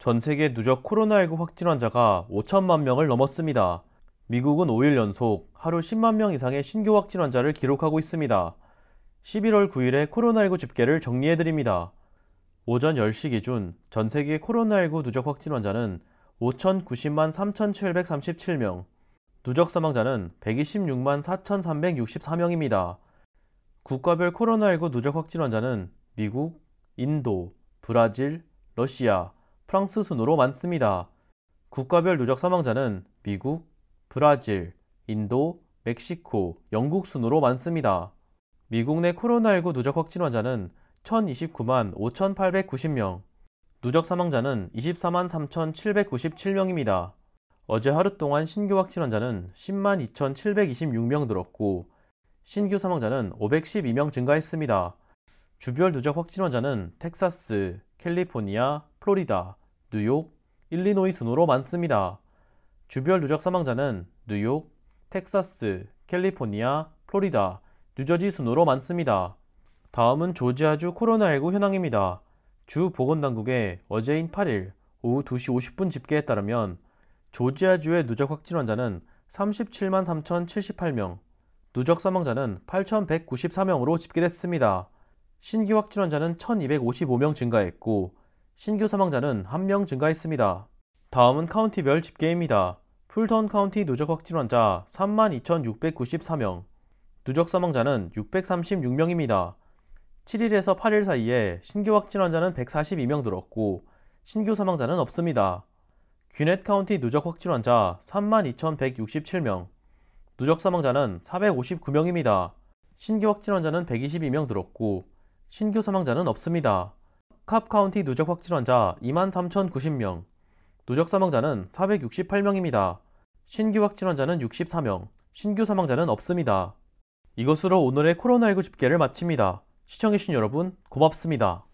전 세계 누적 코로나19 확진 환자가 5천만 명을 넘었습니다. 미국은 5일 연속 하루 10만 명 이상의 신규 확진 환자를 기록하고 있습니다. 11월 9일에 코로나19 집계를 정리해드립니다. 오전 10시 기준 전 세계 코로나19 누적 확진 환자는 5,090만 3,737명, 누적 사망자는 126만 4,364명입니다. 국가별 코로나19 누적 확진 환자는 미국, 인도, 브라질, 러시아, 프랑스 순으로 많습니다. 국가별 누적 사망자는 미국, 브라질, 인도, 멕시코, 영국 순으로 많습니다. 미국 내 코로나19 누적 확진 환자는 1029만 5890명, 누적 사망자는 24만 3797명입니다. 어제 하루 동안 신규 확진 환자는 10만 2726명 늘었고, 신규 사망자는 512명 증가했습니다. 주별 누적 확진 환자는 텍사스, 캘리포니아, 플로리다, 뉴욕, 일리노이 순으로 많습니다. 주별 누적 사망자는 뉴욕, 텍사스, 캘리포니아, 플로리다, 뉴저지 순으로 많습니다. 다음은 조지아주 코로나19 현황입니다. 주 보건당국의 어제인 8일 오후 2시 50분 집계에 따르면 조지아주의 누적 확진 환자는 37만 3,078명, 누적 사망자는 8,194명으로 집계됐습니다. 신규 확진 환자는 1,255명 증가했고 신규 사망자는 1명 증가했습니다. 다음은 카운티별 집계입니다. 풀턴 카운티 누적 확진 환자 32,694명, 누적 사망자는 636명입니다. 7일에서 8일 사이에 신규 확진 환자는 142명 늘었고 신규 사망자는 없습니다. 귀넷 카운티 누적 확진 환자 32,167명, 누적 사망자는 459명입니다. 신규 확진 환자는 122명 늘었고 신규 사망자는 없습니다. 캅 카운티 누적 확진 환자 23,090명, 누적 사망자는 468명입니다. 신규 확진 환자는 64명, 신규 사망자는 없습니다. 이것으로 오늘의 코로나19 집계를 마칩니다. 시청해주신 여러분 고맙습니다.